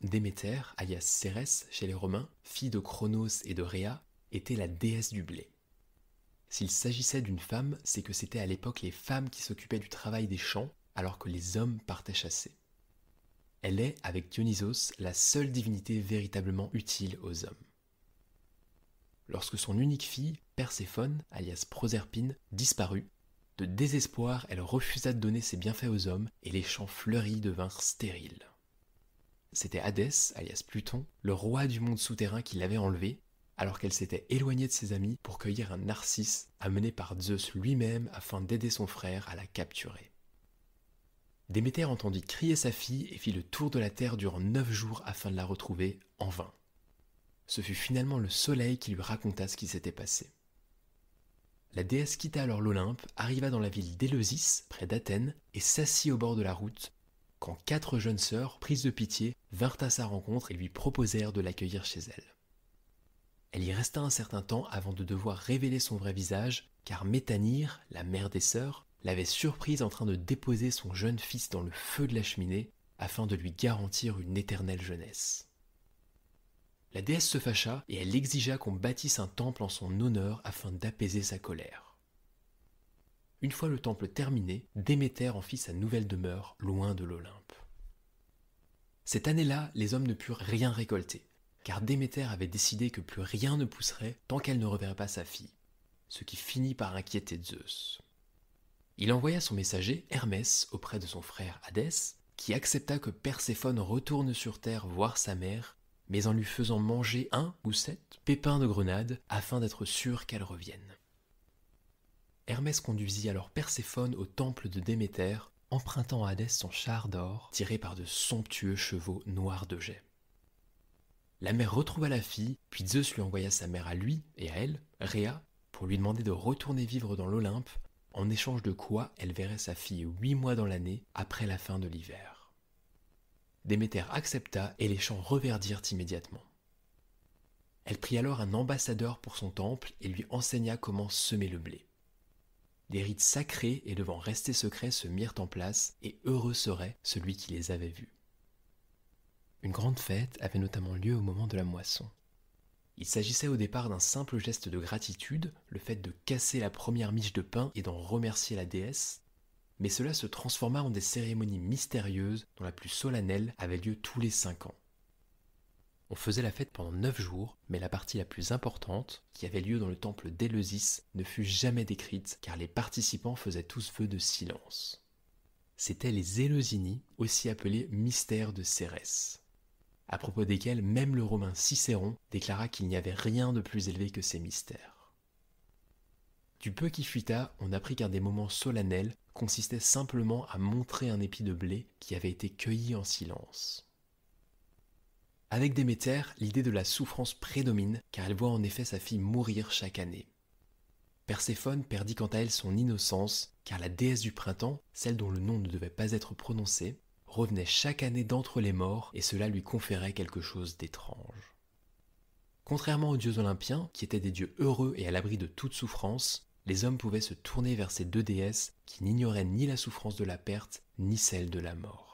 Déméter, alias Cérès chez les Romains, fille de Cronos et de Rhea, était la déesse du blé. S'il s'agissait d'une femme, c'est que c'était à l'époque les femmes qui s'occupaient du travail des champs, alors que les hommes partaient chasser. Elle est, avec Dionysos, la seule divinité véritablement utile aux hommes. Lorsque son unique fille, Perséphone, alias Proserpine, disparut, de désespoir, elle refusa de donner ses bienfaits aux hommes et les champs fleuris devinrent stériles. C'était Hadès, alias Pluton, le roi du monde souterrain qui l'avait enlevée, alors qu'elle s'était éloignée de ses amis pour cueillir un narcisse amené par Zeus lui-même afin d'aider son frère à la capturer. Déméter entendit crier sa fille et fit le tour de la terre durant neuf jours afin de la retrouver en vain. Ce fut finalement le soleil qui lui raconta ce qui s'était passé. La déesse quitta alors l'Olympe, arriva dans la ville d'Éleusis, près d'Athènes, et s'assit au bord de la route, quand quatre jeunes sœurs, prises de pitié, vinrent à sa rencontre et lui proposèrent de l'accueillir chez elles. Elle y resta un certain temps avant de devoir révéler son vrai visage, car Métanir, la mère des sœurs, l'avait surprise en train de déposer son jeune fils dans le feu de la cheminée afin de lui garantir une éternelle jeunesse. La déesse se fâcha et elle exigea qu'on bâtisse un temple en son honneur afin d'apaiser sa colère. Une fois le temple terminé, Déméter en fit sa nouvelle demeure loin de l'Olympe. Cette année-là, les hommes ne purent rien récolter, car Déméter avait décidé que plus rien ne pousserait tant qu'elle ne reverrait pas sa fille, ce qui finit par inquiéter Zeus. Il envoya son messager, Hermès, auprès de son frère Hadès, qui accepta que Perséphone retourne sur Terre voir sa mère, mais en lui faisant manger un ou sept pépins de grenade afin d'être sûr qu'elle revienne. Hermès conduisit alors Perséphone au temple de Déméter, empruntant à Hadès son char d'or tiré par de somptueux chevaux noirs de jet. La mère retrouva la fille, puis Zeus lui envoya sa mère à lui et à elle, Rhea, pour lui demander de retourner vivre dans l'Olympe, en échange de quoi elle verrait sa fille huit mois dans l'année après la fin de l'hiver. Déméter accepta et les champs reverdirent immédiatement. Elle prit alors un ambassadeur pour son temple et lui enseigna comment semer le blé. Des rites sacrés et devant rester secrets se mirent en place, et heureux serait celui qui les avait vus. Une grande fête avait notamment lieu au moment de la moisson. Il s'agissait au départ d'un simple geste de gratitude, le fait de casser la première miche de pain et d'en remercier la déesse, mais cela se transforma en des cérémonies mystérieuses dont la plus solennelle avait lieu tous les cinq ans. On faisait la fête pendant neuf jours, mais la partie la plus importante, qui avait lieu dans le temple d'Éleusis, ne fut jamais décrite car les participants faisaient tous feu de silence. C'étaient les Eleusini, aussi appelés mystères de Cérès, à propos desquels même le romain Cicéron déclara qu'il n'y avait rien de plus élevé que ces mystères. Du peu qui fuita, on apprit qu'un des moments solennels consistait simplement à montrer un épi de blé qui avait été cueilli en silence. Avec Déméter, l'idée de la souffrance prédomine car elle voit en effet sa fille mourir chaque année. Perséphone perdit quant à elle son innocence car la déesse du printemps, celle dont le nom ne devait pas être prononcé, revenait chaque année d'entre les morts et cela lui conférait quelque chose d'étrange. Contrairement aux dieux olympiens, qui étaient des dieux heureux et à l'abri de toute souffrance, les hommes pouvaient se tourner vers ces deux déesses qui n'ignoraient ni la souffrance de la perte, ni celle de la mort.